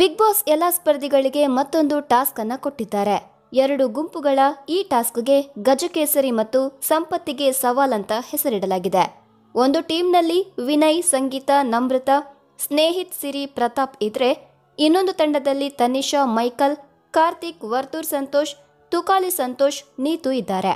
big boss ಎಲ್ಲ ಸ್ಪರ್ಧಿಗಳಿಗೆ ಮತ್ತೊಂದು task ಅನ್ನ ಕೊಟ್ಟಿದ್ದಾರೆ ಎರಡು ಗುಂಪುಗಳ ಈ ಟಾಸ್ಕ್ಗೆ ಗಜಕೇಸರಿ ಮತ್ತು ಸಂಪತ್ತಿಗೆ ಸವಾಲ್ ಅಂತ ಹೆಸರಿಡಲಾಗಿದೆ ಒಂದು ಟೀಮ್ನಲ್ಲಿ ವಿನಯ್ ಸಂಗೀತ ನಮ್ರತ ಸ್ನೇಹಿತ್ ಸಿರಿ ಪ್ರತಾಪ್ ಇದ್ರೆ ಇನ್ನೊಂದು ತಂಡದಲ್ಲಿ ತನಿಷಾ ಮೈಕಲ್ ಕಾರ್ತಿಕ್ ವರ್ತೂರ್ ಸಂತೋಷ್ ತುಕಾಲಿ ಸಂತೋಷ್ ನೀತು ಇದ್ದಾರೆ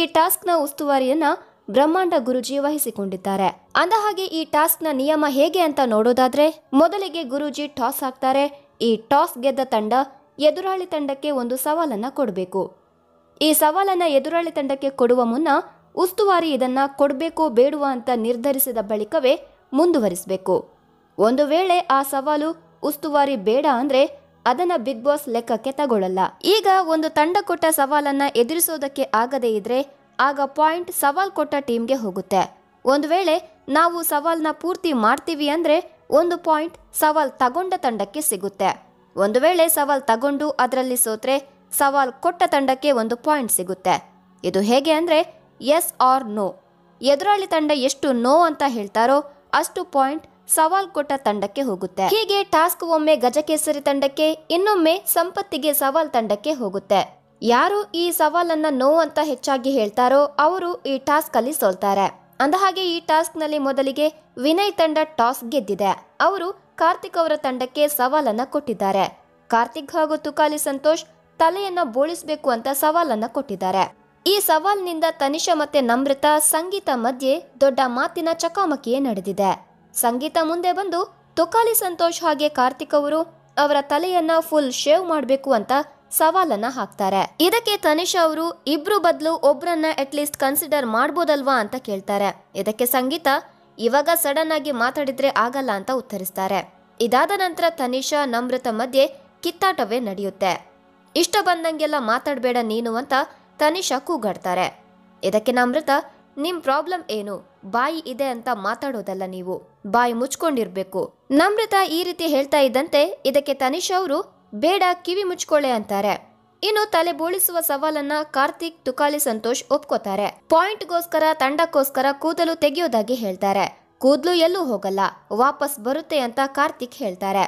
ಈ ಟಾಸ್ಕ್ನ ಉಸ್ತುವಾರಿಯನ್ನ ಬ್ರಹ್ಮಾಂಡ ಗುರುಜಿ ವಹಿಸಿಕೊಂಡಿದ್ದಾರೆ ಅಂದಹಾಗೆ ಈ ಟಾಸ್ಕ್ನ ನಿಯಮ ಹೇಗೆ ಅಂತ ನೋಡೋದಾದ್ರೆ ಮೊದಲಿಗೆ ಗುರುಜಿ ಟಾಸ್ ಹಾಕ್ತಾರೆ ಈ ಟಾಸ್ ಗೆದ್ದ ತಂಡ ಎದುರಾಳಿ ತಂಡಕ್ಕೆ ಒಂದು ಸವಾಲನ್ನ ಕೊಡಬೇಕು ಈ ಸವಾಲನ್ನ ಎದುರಾಳಿ ತಂಡಕ್ಕೆ ಕೊಡುವ ಮುನ್ನ ಉಸ್ತುವಾರಿ ಇದನ್ನ ಕೊಡಬೇಕು ಬೇಡುವ ಅಂತ ನಿರ್ಧರಿಸಿದ ಬಳಿಕವೇ ಮುಂದುವರಿಸಬೇಕು ಒಂದು ವೇಳೆ ಆ ಸವಾಲು ಉಸ್ತುವಾರಿ ಬೇಡ ಅಂದ್ರೆ ಅದನ್ನ ಬಿಗ್ ಬಾಸ್ ಲೆಕ್ಕಕ್ಕೆ ತಗೊಳ್ಳಲ್ಲ ಈಗ ಒಂದು ತಂಡ ಕೊಟ್ಟ ಸವಾಲನ್ನ ಎದುರಿಸೋದಕ್ಕೆ ಆಗದೇ ಇದ್ರೆ ಆಗ ಪಾಯಿಂಟ್ ಸವಾಲ್ ಕೊಟ್ಟ ಟೀಮ್ಗೆ ಹೋಗುತ್ತೆ ಒಂದು ವೇಳೆ ನಾವು ಸವಾಲ್ನ ಪೂರ್ತಿ ಮಾಡ್ತೀವಿ ಅಂದರೆ ಒಂದು ಪಾಯಿಂಟ್ ಸವಾಲ್ ತಗೊಂಡ ತಂಡಕ್ಕೆ ಸಿಗುತ್ತೆ ಒಂದು ವೇಳೆ ಸವಾಲ್ ತಗೊಂಡು ಅದರಲ್ಲಿ ಸೋತ್ರೆ ಸವಾಲ್ ಕೊಟ್ಟ ತಂಡಕ್ಕೆ ಒಂದು ಪಾಯಿಂಟ್ ಸಿಗುತ್ತೆ ಇದು ಹೇಗೆ ಅಂದರೆ ಎಸ್ ಆರ್ ನೋ ಎದುರಾಳಿ ತಂಡ ಎಷ್ಟು ನೋ ಅಂತ ಹೇಳ್ತಾರೋ ಅಷ್ಟು ಪಾಯಿಂಟ್ ಸವಾಲ್ ಕೊಟ್ಟ ತಂಡಕ್ಕೆ ಹೋಗುತ್ತೆ ಹೀಗೆ ಟಾಸ್ಕ್ ಒಮ್ಮೆ ಗಜಕೇಸರಿ ತಂಡಕ್ಕೆ ಇನ್ನೊಮ್ಮೆ ಸಂಪತ್ತಿಗೆ ಸವಾಲ್ ತಂಡಕ್ಕೆ ಹೋಗುತ್ತೆ ಯಾರು ಈ ಸವಾಲನ್ನ ನೋ ಅಂತ ಹೆಚ್ಚಾಗಿ ಹೇಳ್ತಾರೋ ಅವರು ಈ ಟಾಸ್ಕ್ ಅಲ್ಲಿ ಸೋಲ್ತಾರೆ ಅಂದಹಾಗೆ ಈ ಟಾಸ್ಕ್ ನಲ್ಲಿ ಮೊದಲಿಗೆ ವಿನಯ್ ತಂಡ ಟಾಸ್ ಗೆದ್ದಿದೆ ಅವರು ಕಾರ್ತಿಕ್ ಅವರ ತಂಡಕ್ಕೆ ಸವಾಲನ್ನ ಕೊಟ್ಟಿದ್ದಾರೆ ಕಾರ್ತಿಕ್ ಹಾಗೂ ತುಕಾಲಿ ಸಂತೋಷ್ ತಲೆಯನ್ನ ಬೋಳಿಸಬೇಕು ಅಂತ ಸವಾಲನ್ನ ಕೊಟ್ಟಿದ್ದಾರೆ ಈ ಸವಾಲ್ನಿಂದ ತನಿಷಾ ಮತ್ತೆ ನಮ್ರತಾ ಸಂಗೀತ ಮಧ್ಯೆ ದೊಡ್ಡ ಮಾತಿನ ಚಕಾಮಕಿಯೇ ನಡೆದಿದೆ ಸಂಗೀತ ಮುಂದೆ ಬಂದು ತುಕಾಲಿ ಸಂತೋಷ್ ಹಾಗೆ ಕಾರ್ತಿಕ್ ಅವರು ಅವರ ತಲೆಯನ್ನ ಫುಲ್ ಶೇವ್ ಮಾಡಬೇಕು ಅಂತ ಸವಾಲನ್ನ ಹಾಕ್ತಾರೆ ಇದಕ್ಕೆ ತನಿಷ್ ಅವರು ಇಬ್ರು ಬದಲು ಒಬ್ರನ್ನ ಅಟ್ಲೀಸ್ಟ್ ಕನ್ಸಿಡರ್ ಮಾಡ್ಬೋದಲ್ವಾ ಅಂತ ಕೇಳ್ತಾರೆ ಇದಕ್ಕೆ ಸಂಗೀತ ಇವಾಗ ಸಡನ್ ಆಗಿ ಮಾತಾಡಿದ್ರೆ ಆಗಲ್ಲ ಅಂತ ಉತ್ತರಿಸ್ತಾರೆ ಇದಾದ ನಂತರ ತನಿಷಾ ನಮ್ರತ ಮಧ್ಯೆ ಕಿತ್ತಾಟವೇ ನಡೆಯುತ್ತೆ ಇಷ್ಟ ಬಂದಂಗೆಲ್ಲ ಮಾತಾಡಬೇಡ ನೀನು ಅಂತ ತನಿಷ ಕೂಗಾಡ್ತಾರೆ ಇದಕ್ಕೆ ನಮ್ರತ ನಿಮ್ ಪ್ರಾಬ್ಲಮ್ ಏನು ಬಾಯಿ ಇದೆ ಅಂತ ಮಾತಾಡೋದಲ್ಲ ನೀವು ಬಾಯಿ ಮುಚ್ಕೊಂಡಿರ್ಬೇಕು ನಮ್ರತ ಈ ರೀತಿ ಹೇಳ್ತಾ ಇದ್ದಂತೆ ಇದಕ್ಕೆ ತನಿಷ್ ಅವರು ಬೇಡ ಕಿವಿ ಮುಚ್ಕೊಳ್ಳೆ ಅಂತಾರೆ ಇನ್ನು ತಲೆ ಬೋಳಿಸುವ ಸವಾಲನ್ನ ಕಾರ್ತಿಕ್ ತುಕಾಲಿ ಸಂತೋಷ್ ಒಪ್ಕೋತಾರೆ ಪಾಯಿಂಟ್ಗೋಸ್ಕರ ತಂಡಕ್ಕೋಸ್ಕರ ಕೂದಲು ತೆಗೆಯೋದಾಗಿ ಹೇಳ್ತಾರೆ ಕೂದಲು ಎಲ್ಲೂ ಹೋಗಲ್ಲ ವಾಪಸ್ ಬರುತ್ತೆ ಅಂತ ಕಾರ್ತಿಕ್ ಹೇಳ್ತಾರೆ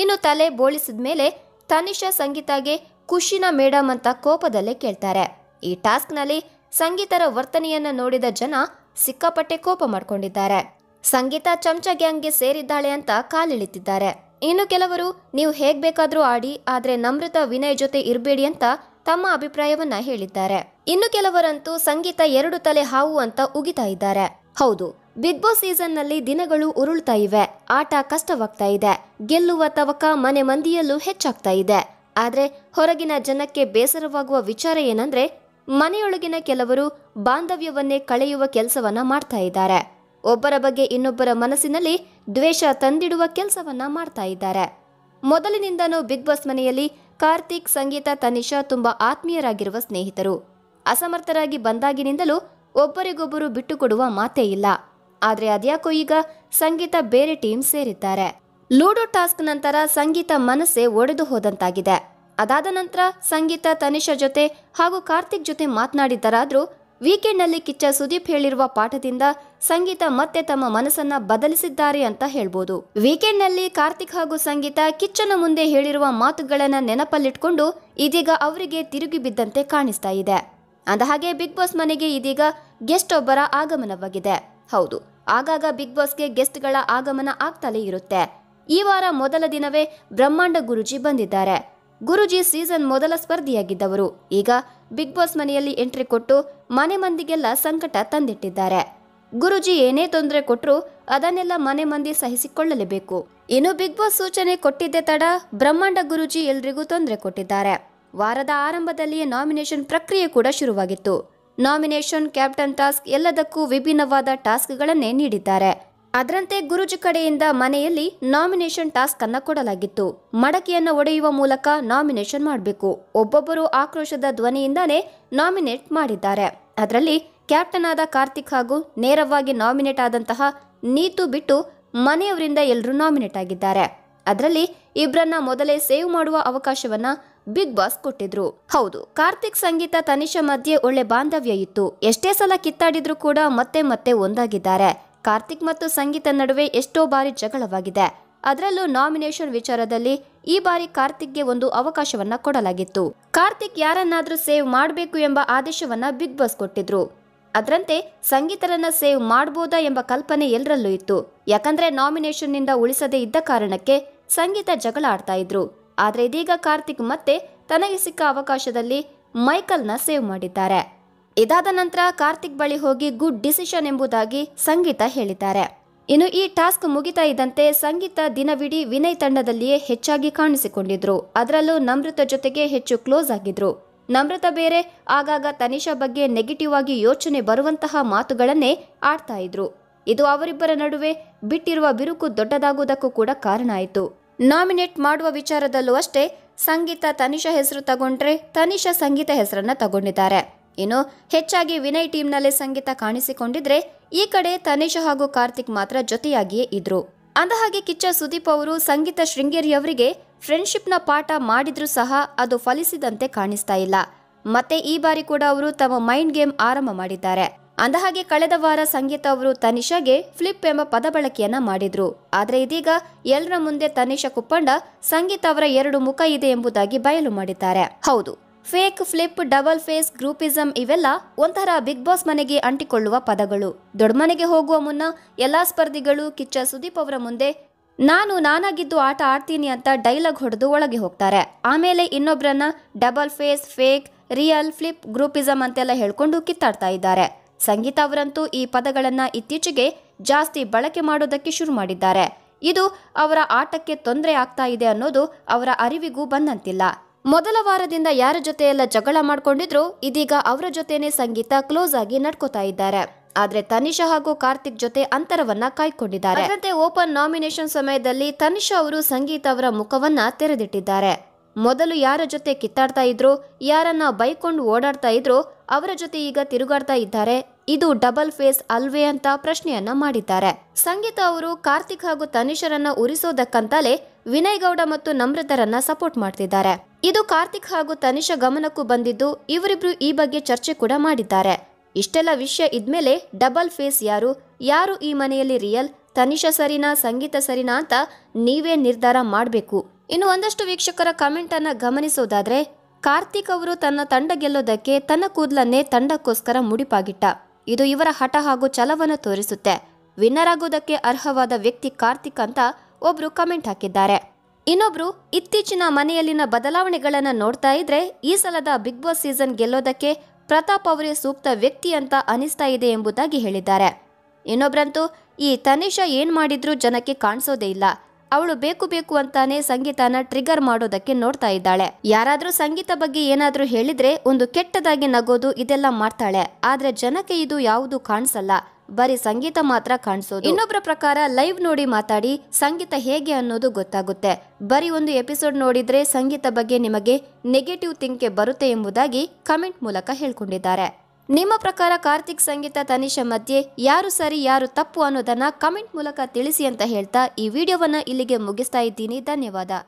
ಇನ್ನು ತಲೆ ಬೋಳಿಸಿದ ಮೇಲೆ ತನಿಷಾ ಸಂಗೀತಾಗೆ ಖುಷಿನ ಮೇಡಮ್ ಅಂತ ಕೋಪದಲ್ಲೇ ಕೇಳ್ತಾರೆ ಈ ಟಾಸ್ಕ್ನಲ್ಲಿ ಸಂಗೀತರ ವರ್ತನೆಯನ್ನ ನೋಡಿದ ಜನ ಸಿಕ್ಕಾಪಟ್ಟೆ ಕೋಪ ಮಾಡ್ಕೊಂಡಿದ್ದಾರೆ ಸಂಗೀತ ಚಮಚ ಗ್ಯಾಂಗ್ಗೆ ಸೇರಿದ್ದಾಳೆ ಅಂತ ಕಾಲಿಳಿತಿದ್ದಾರೆ ಇನ್ನು ಕೆಲವರು ನೀವು ಹೇಗೆ ಬೇಕಾದರೂ ಆಡಿ ಆದರೆ ನಮ್ರತ ವಿನಯ್ ಜೊತೆ ಇರಬೇಡಿ ಅಂತ ತಮ್ಮ ಅಭಿಪ್ರಾಯವನ್ನ ಹೇಳಿದ್ದಾರೆ ಇನ್ನು ಕೆಲವರಂತೂ ಸಂಗೀತ ಎರಡು ತಲೆ ಹಾವು ಅಂತ ಉಗಿತಾ ಇದ್ದಾರೆ ಹೌದು ಬಿಗ್ ಬಾಸ್ ಸೀಸನ್ನಲ್ಲಿ ದಿನಗಳು ಉರುಳ್ತಾ ಇವೆ ಆಟ ಕಷ್ಟವಾಗ್ತಾ ಇದೆ ಗೆಲ್ಲುವ ತವಕ ಮನೆ ಮಂದಿಯಲ್ಲೂ ಹೆಚ್ಚಾಗ್ತಾ ಇದೆ ಆದರೆ ಹೊರಗಿನ ಜನಕ್ಕೆ ಬೇಸರವಾಗುವ ವಿಚಾರ ಏನಂದ್ರೆ ಮನೆಯೊಳಗಿನ ಕೆಲವರು ಬಾಂಧವ್ಯವನ್ನೇ ಕಳೆಯುವ ಕೆಲಸವನ್ನ ಮಾಡ್ತಾ ಇದ್ದಾರೆ ಒಬ್ಬರ ಬಗ್ಗೆ ಇನ್ನೊಬ್ಬರ ಮನಸ್ಸಿನಲ್ಲಿ ದ್ವೇಷ ತಂದಿಡುವ ಕೆಲಸವನ್ನ ಮಾಡ್ತಾ ಇದ್ದಾರೆ ಮೊದಲಿನಿಂದನೂ ಬಿಗ್ ಬಾಸ್ ಮನೆಯಲ್ಲಿ ಕಾರ್ತಿಕ್ ಸಂಗೀತ ತನಿಷಾ ತುಂಬಾ ಆತ್ಮೀಯರಾಗಿರುವ ಸ್ನೇಹಿತರು ಅಸಮರ್ಥರಾಗಿ ಬಂದಾಗಿನಿಂದಲೂ ಒಬ್ಬರಿಗೊಬ್ಬರು ಬಿಟ್ಟುಕೊಡುವ ಮಾತೇ ಇಲ್ಲ ಆದರೆ ಅದ್ಯಾಕೋ ಈಗ ಸಂಗೀತ ಬೇರೆ ಟೀಮ್ ಸೇರಿದ್ದಾರೆ ಲೂಡೋ ಟಾಸ್ಕ್ ನಂತರ ಸಂಗೀತ ಮನಸ್ಸೇ ಒಡೆದು ಹೋದಂತಾಗಿದೆ ಅದಾದ ನಂತರ ಸಂಗೀತ ತನಿಷಾ ಜೊತೆ ಹಾಗೂ ಕಾರ್ತಿಕ್ ಜೊತೆ ಮಾತನಾಡಿದ್ದರಾದ್ರೂ ವೀಕೆಂಡ್ನಲ್ಲಿ ಕಿಚ್ಚ ಸುದೀಪ್ ಹೇಳಿರುವ ಪಾಠದಿಂದ ಸಂಗೀತ ಮತ್ತೆ ತಮ್ಮ ಮನಸ್ಸನ್ನ ಬದಲಿಸಿದ್ದಾರೆ ಅಂತ ಹೇಳ್ಬೋದು ವೀಕೆಂಡ್ನಲ್ಲಿ ಕಾರ್ತಿಕ್ ಹಾಗೂ ಸಂಗೀತ ಕಿಚ್ಚನ ಮುಂದೆ ಹೇಳಿರುವ ಮಾತುಗಳನ್ನ ನೆನಪಲ್ಲಿಟ್ಕೊಂಡು ಇದೀಗ ಅವರಿಗೆ ತಿರುಗಿ ಬಿದ್ದಂತೆ ಕಾಣಿಸ್ತಾ ಇದೆ ಅಂದಹಾಗೆ ಬಿಗ್ ಬಾಸ್ ಮನೆಗೆ ಇದೀಗ ಗೆಸ್ಟ್ ಒಬ್ಬರ ಆಗಮನವಾಗಿದೆ ಹೌದು ಆಗಾಗ ಬಿಗ್ ಬಾಸ್ಗೆ ಗೆಸ್ಟ್ಗಳ ಆಗಮನ ಆಗ್ತಲೇ ಇರುತ್ತೆ ಈ ವಾರ ಮೊದಲ ದಿನವೇ ಬ್ರಹ್ಮಾಂಡ ಗುರುಜಿ ಬಂದಿದ್ದಾರೆ ಗುರುಜಿ ಸೀಸನ್ ಮೊದಲ ಸ್ಪರ್ಧಿಯಾಗಿದ್ದವರು ಈಗ ಬಿಗ್ ಬಾಸ್ ಮನೆಯಲ್ಲಿ ಎಂಟ್ರಿ ಕೊಟ್ಟು ಮನೆ ಮಂದಿಗೆಲ್ಲ ಸಂಕಟ ತಂದಿಟ್ಟಿದ್ದಾರೆ ಗುರುಜಿ ಏನೇ ತೊಂದರೆ ಕೊಟ್ಟರು ಅದನ್ನೆಲ್ಲ ಮನೆ ಮಂದಿ ಸಹಿಸಿಕೊಳ್ಳಲೇಬೇಕು ಇನ್ನು ಬಿಗ್ ಬಾಸ್ ಸೂಚನೆ ಕೊಟ್ಟಿದ್ದೆ ತಡ ಬ್ರಹ್ಮಾಂಡ ಗುರುಜಿ ಎಲ್ರಿಗೂ ತೊಂದರೆ ಕೊಟ್ಟಿದ್ದಾರೆ ವಾರದ ಆರಂಭದಲ್ಲಿಯೇ ನಾಮಿನೇಷನ್ ಪ್ರಕ್ರಿಯೆ ಕೂಡ ಶುರುವಾಗಿತ್ತು ನಾಮಿನೇಷನ್ ಕ್ಯಾಪ್ಟನ್ ಟಾಸ್ಕ್ ಎಲ್ಲದಕ್ಕೂ ವಿಭಿನ್ನವಾದ ಟಾಸ್ಕ್ಗಳನ್ನೇ ನೀಡಿದ್ದಾರೆ ಅದರಂತೆ ಗುರುಜಿ ಕಡೆಯಿಂದ ಮನೆಯಲ್ಲಿ ನಾಮಿನೇಷನ್ ಟಾಸ್ಕ್ ಅನ್ನ ಕೊಡಲಾಗಿತ್ತು ಮಡಕೆಯನ್ನು ಒಡೆಯುವ ಮೂಲಕ ನಾಮಿನೇಷನ್ ಮಾಡಬೇಕು ಒಬ್ಬೊಬ್ಬರು ಆಕ್ರೋಶದ ಧ್ವನಿಯಿಂದಾನೇ ನಾಮಿನೇಟ್ ಮಾಡಿದ್ದಾರೆ ಅದರಲ್ಲಿ ಕ್ಯಾಪ್ಟನ್ ಆದ ಕಾರ್ತಿಕ್ ಹಾಗೂ ನೇರವಾಗಿ ನಾಮಿನೇಟ್ ಆದಂತಹ ನೀತು ಬಿಟ್ಟು ಮನೆಯವರಿಂದ ಎಲ್ಲರೂ ನಾಮಿನೇಟ್ ಆಗಿದ್ದಾರೆ ಅದರಲ್ಲಿ ಇಬ್ಬರನ್ನ ಮೊದಲೇ ಸೇವ್ ಮಾಡುವ ಅವಕಾಶವನ್ನ ಬಿಗ್ ಬಾಸ್ ಕೊಟ್ಟಿದ್ರು ಹೌದು ಕಾರ್ತಿಕ್ ಸಂಗೀತ ತನಿಷಾ ಮಧ್ಯೆ ಒಳ್ಳೆ ಬಾಂಧವ್ಯ ಇತ್ತು ಎಷ್ಟೇ ಸಲ ಕಿತ್ತಾಡಿದ್ರು ಕೂಡ ಮತ್ತೆ ಮತ್ತೆ ಒಂದಾಗಿದ್ದಾರೆ ಕಾರ್ತಿಕ್ ಮತ್ತು ಸಂಗೀತ ನಡುವೆ ಎಷ್ಟೋ ಬಾರಿ ಜಗಳವಾಗಿದೆ ಅದರಲ್ಲೂ ನಾಮಿನೇಷನ್ ವಿಚಾರದಲ್ಲಿ ಈ ಬಾರಿ ಕಾರ್ತಿಕ್ಗೆ ಒಂದು ಅವಕಾಶವನ್ನ ಕೊಡಲಾಗಿತ್ತು ಕಾರ್ತಿಕ್ ಯಾರನ್ನಾದ್ರೂ ಸೇವ್ ಮಾಡಬೇಕು ಎಂಬ ಆದೇಶವನ್ನ ಬಿಗ್ ಬಾಸ್ ಕೊಟ್ಟಿದ್ರು ಅದರಂತೆ ಸಂಗೀತರನ್ನ ಸೇವ್ ಮಾಡಬಹುದಾ ಎಂಬ ಕಲ್ಪನೆ ಎಲ್ಲರಲ್ಲೂ ಇತ್ತು ಯಾಕಂದ್ರೆ ನಾಮಿನೇಷನ್ನಿಂದ ಉಳಿಸದೇ ಇದ್ದ ಕಾರಣಕ್ಕೆ ಸಂಗೀತ ಜಗಳ ಆಡ್ತಾ ಇದ್ರು ಆದರೆ ಇದೀಗ ಕಾರ್ತಿಕ್ ಮತ್ತೆ ತನಗೆ ಸಿಕ್ಕ ಅವಕಾಶದಲ್ಲಿ ಮೈಕಲ್ನ ಸೇವ್ ಮಾಡಿದ್ದಾರೆ ಇದಾದ ನಂತರ ಕಾರ್ತಿಕ್ ಬಳಿ ಹೋಗಿ ಗುಡ್ ಡಿಸಿಷನ್ ಎಂಬುದಾಗಿ ಸಂಗೀತ ಹೇಳಿದ್ದಾರೆ ಇನ್ನು ಈ ಟಾಸ್ಕ್ ಮುಗಿತಾ ಇದ್ದಂತೆ ಸಂಗೀತ ದಿನವಿಡೀ ವಿನಯ್ ತಂಡದಲ್ಲಿಯೇ ಹೆಚ್ಚಾಗಿ ಕಾಣಿಸಿಕೊಂಡಿದ್ರು ಅದರಲ್ಲೂ ನಮೃತ ಜೊತೆಗೆ ಹೆಚ್ಚು ಕ್ಲೋಸ್ ಆಗಿದ್ರು ನಮ್ರತ ಬೇರೆ ಆಗಾಗ ತನಿಷಾ ಬಗ್ಗೆ ನೆಗೆಟಿವ್ ಆಗಿ ಯೋಚನೆ ಬರುವಂತಹ ಮಾತುಗಳನ್ನೇ ಆಡ್ತಾ ಇದ್ರು ಇದು ಅವರಿಬ್ಬರ ನಡುವೆ ಬಿಟ್ಟಿರುವ ಬಿರುಕು ದೊಡ್ಡದಾಗುವುದಕ್ಕೂ ಕೂಡ ಕಾರಣ ಆಯಿತು ನಾಮಿನೇಟ್ ಮಾಡುವ ವಿಚಾರದಲ್ಲೂ ಅಷ್ಟೇ ಸಂಗೀತ ತನಿಷಾ ಹೆಸರು ತಗೊಂಡ್ರೆ ತನಿಷಾ ಸಂಗೀತ ಹೆಸರನ್ನ ತಗೊಂಡಿದ್ದಾರೆ ಇನ್ನು ಹೆಚ್ಚಾಗಿ ವಿನಯ್ ಟೀಮ್ನಲ್ಲೇ ಸಂಗೀತ ಕಾಣಿಸಿಕೊಂಡಿದ್ರೆ ಈ ಕಡೆ ತನಿಷ್ ಹಾಗೂ ಕಾರ್ತಿಕ್ ಮಾತ್ರ ಜೊತೆಯಾಗಿಯೇ ಇದ್ರು ಅಂದಹಾಗೆ ಕಿಚ್ಚ ಸುದೀಪ್ ಅವರು ಸಂಗೀತ ಶೃಂಗೇರಿಯವರಿಗೆ ಫ್ರೆಂಡ್ಶಿಪ್ನ ಪಾಠ ಮಾಡಿದ್ರು ಸಹ ಅದು ಫಲಿಸಿದಂತೆ ಕಾಣಿಸ್ತಾ ಇಲ್ಲ ಮತ್ತೆ ಈ ಬಾರಿ ಕೂಡ ಅವರು ತಮ್ಮ ಮೈಂಡ್ ಗೇಮ್ ಆರಂಭ ಮಾಡಿದ್ದಾರೆ ಅಂದಹಾಗೆ ಕಳೆದ ವಾರ ಸಂಗೀತ ಅವರು ತನಿಷಾಗೆ ಫ್ಲಿಪ್ ಎಂಬ ಪದ ಬಳಕೆಯನ್ನ ಮಾಡಿದ್ರು ಆದರೆ ಇದೀಗ ಎಲ್ಲರ ಮುಂದೆ ತನಿಷಾ ಕುಪ್ಪಂಡ ಸಂಗೀತ ಅವರ ಎರಡು ಮುಖ ಇದೆ ಎಂಬುದಾಗಿ ಬಯಲು ಮಾಡಿದ್ದಾರೆ ಹೌದು fake flip double face groupism ಇವೆಲ್ಲ ಒಂಥರ ಬಿಗ್ ಬಾಸ್ ಮನೆಗೆ ಅಂಟಿಕೊಳ್ಳುವ ಪದಗಳು ದೊಡ್ಡ ಮನೆಗೆ ಹೋಗುವ ಮುನ್ನ ಎಲ್ಲ ಸ್ಪರ್ಧಿಗಳು ಕಿಚ್ಚ ಸುದೀಪ್ ಅವರ ಮುಂದೆ ನಾನು ನಾನಾಗಿದ್ದು ಆಟ ಆಡ್ತೀನಿ ಅಂತ ಡೈಲಾಗ್ ಹೊಡೆದು ಒಳಗೆ ಹೋಗ್ತಾರೆ ಆಮೇಲೆ ಇನ್ನೊಬ್ಬರನ್ನ double face fake real flip groupism ಅಂತೆಲ್ಲ ಹೇಳ್ಕೊಂಡು ಕಿತ್ತಾಡ್ತಾ ಇದ್ದಾರೆ ಸಂಗೀತ ಅವರಂತೂ ಈ ಪದಗಳನ್ನು ಇತ್ತೀಚೆಗೆ ಜಾಸ್ತಿ ಬಳಕೆ ಮಾಡೋದಕ್ಕೆ ಶುರು ಮಾಡಿದ್ದಾರೆ ಇದು ಅವರ ಆಟಕ್ಕೆ ತೊಂದರೆ ಆಗ್ತಾ ಇದೆ ಅನ್ನೋದು ಅವರ ಅರಿವಿಗೂ ಬಂದಂತಿಲ್ಲ ಮೊದಲ ವಾರದಿಂದ ಯಾರ ಜೊತೆ ಎಲ್ಲ ಜಗಳ ಮಾಡ್ಕೊಂಡಿದ್ರು ಇದೀಗ ಅವರ ಜೊತೆನೆ ಸಂಗೀತ ಕ್ಲೋಸ್ ಆಗಿ ನಡ್ಕೋತಾ ಇದ್ದಾರೆ ಆದ್ರೆ ತನಿಷಾ ಹಾಗೂ ಕಾರ್ತಿಕ್ ಜೊತೆ ಅಂತರವನ್ನ ಕಾಯ್ಕೊಂಡಿದ್ದಾರೆ ಅದರಂತೆ ಓಪನ್ ನಾಮಿನೇಷನ್ ಸಮಯದಲ್ಲಿ ತನಿಷಾ ಅವರು ಸಂಗೀತ ಅವರ ಮುಖವನ್ನ ತೆರೆದಿಟ್ಟಿದ್ದಾರೆ ಮೊದಲು ಯಾರ ಜೊತೆ ಕಿತ್ತಾಡ್ತಾ ಇದ್ರು ಯಾರನ್ನ ಬೈಕೊಂಡು ಓಡಾಡ್ತಾ ಇದ್ರು ಅವರ ಜೊತೆ ಈಗ ತಿರುಗಾಡ್ತಾ ಇದ್ದಾರೆ ಇದು ಡಬಲ್ ಫೇಸ್ ಅಲ್ವೇ ಅಂತ ಪ್ರಶ್ನೆಯನ್ನ ಮಾಡಿದ್ದಾರೆ ಸಂಗೀತ ಅವರು ಕಾರ್ತಿಕ್ ಹಾಗೂ ತನಿಷರನ್ನ ಉರಿಸೋದಕ್ಕಂತಲೇ ವಿನಯ್ ಗೌಡ ಮತ್ತು ನಮ್ರತರನ್ನ ಸಪೋರ್ಟ್ ಮಾಡ್ತಿದ್ದಾರೆ ಇದು ಕಾರ್ತಿಕ್ ಹಾಗೂ ತನಿಷ ಗಮನಕ್ಕೂ ಬಂದಿದ್ದು ಇವರಿಬ್ರು ಈ ಬಗ್ಗೆ ಚರ್ಚೆ ಕೂಡ ಮಾಡಿದ್ದಾರೆ ಇಷ್ಟೆಲ್ಲ ವಿಷಯ ಇದ್ಮೇಲೆ ಡಬಲ್ ಫೇಸ್ ಯಾರು ಯಾರು ಈ ಮನೆಯಲ್ಲಿ ರಿಯಲ್ ತನಿಷ ಸರಿನಾ ಸಂಗೀತ ಸರಿನಾ ಅಂತ ನೀವೇ ನಿರ್ಧಾರ ಮಾಡಬೇಕು ಇನ್ನು ಒಂದಷ್ಟು ವೀಕ್ಷಕರ ಕಮೆಂಟ್ ಅನ್ನ ಗಮನಿಸೋದಾದ್ರೆ ಕಾರ್ತಿಕ್ ಅವರು ತನ್ನ ತಂಡ ಗೆಲ್ಲೋದಕ್ಕೆ ತನ್ನ ಕೂದಲನ್ನೇ ತಂಡಕ್ಕೋಸ್ಕರ ಮುಡಿಪಾಗಿಟ್ಟ ಇದು ಇವರ ಹಠ ಹಾಗೂ ಛಲವನ್ನು ತೋರಿಸುತ್ತೆ ವಿನ್ನರ್ ಆಗೋದಕ್ಕೆ ಅರ್ಹವಾದ ವ್ಯಕ್ತಿ ಕಾರ್ತಿಕ್ ಅಂತ ಒಬ್ರು ಕಮೆಂಟ್ ಹಾಕಿದ್ದಾರೆ ಇನ್ನೊಬ್ರು ಇತ್ತೀಚಿನ ಮನೆಯಲ್ಲಿನ ಬದಲಾವಣೆಗಳನ್ನು ನೋಡ್ತಾ ಇದ್ರೆ ಈ ಸಲದ ಬಿಗ್ ಬಾಸ್ ಸೀಸನ್ ಗೆಲ್ಲೋದಕ್ಕೆ ಪ್ರತಾಪ್ ಅವರೇ ಸೂಕ್ತ ವ್ಯಕ್ತಿ ಅಂತ ಅನಿಸ್ತಾ ಇದೆ ಎಂಬುದಾಗಿ ಹೇಳಿದ್ದಾರೆ ಇನ್ನೊಬ್ರಂತೂ ಈ ತನಿಷಾ ಏನು ಮಾಡಿದ್ರೂ ಜನಕ್ಕೆ ಕಾಣಿಸೋದೇ ಇಲ್ಲ ಅವಳು ಬೇಕು ಬೇಕು ಅಂತಾನೆ ಸಂಗೀತನ ಟ್ರಿಗರ್ ಮಾಡೋದಕ್ಕೆ ನೋಡ್ತಾ ಇದ್ದಾಳೆ ಯಾರಾದ್ರೂ ಸಂಗೀತ ಬಗ್ಗೆ ಏನಾದ್ರೂ ಹೇಳಿದ್ರೆ ಒಂದು ಕೆಟ್ಟದಾಗಿ ನಗೋದು ಇದೆಲ್ಲ ಮಾಡ್ತಾಳೆ ಆದ್ರೆ ಜನಕ್ಕೆ ಇದು ಯಾವುದು ಕಾಣಿಸಲ್ಲ ಬರೀ ಸಂಗೀತ ಮಾತ್ರ ಕಾಣಿಸೋದು ಇನ್ನೊಬ್ಬರ ಪ್ರಕಾರ ಲೈವ್ ನೋಡಿ ಮಾತಾಡಿ ಸಂಗೀತ ಹೇಗೆ ಅನ್ನೋದು ಗೊತ್ತಾಗುತ್ತೆ ಬರೀ ಒಂದು ಎಪಿಸೋಡ್ ನೋಡಿದ್ರೆ ಸಂಗೀತ ಬಗ್ಗೆ ನಿಮಗೆ ನೆಗೆಟಿವ್ ತಿಂಕೆ ಬರುತ್ತೆ ಎಂಬುದಾಗಿ ಕಮೆಂಟ್ ಮೂಲಕ ಹೇಳ್ಕೊಂಡಿದ್ದಾರೆ ನಿಮ್ಮ ಪ್ರಕಾರ ಕಾರ್ತಿಕ್ ಸಂಗೀತ ತನಿಷ ಮಧ್ಯೆ ಯಾರು ಸರಿ ಯಾರು ತಪ್ಪು ಅನ್ನೋದನ್ನ ಕಮೆಂಟ್ ಮೂಲಕ ತಿಳಿಸಿ ಅಂತ ಹೇಳ್ತಾ ಈ ವಿಡಿಯೋವನ್ನ ಇಲ್ಲಿಗೆ ಮುಗಿಸ್ತಾ ಇದ್ದೀನಿ ಧನ್ಯವಾದ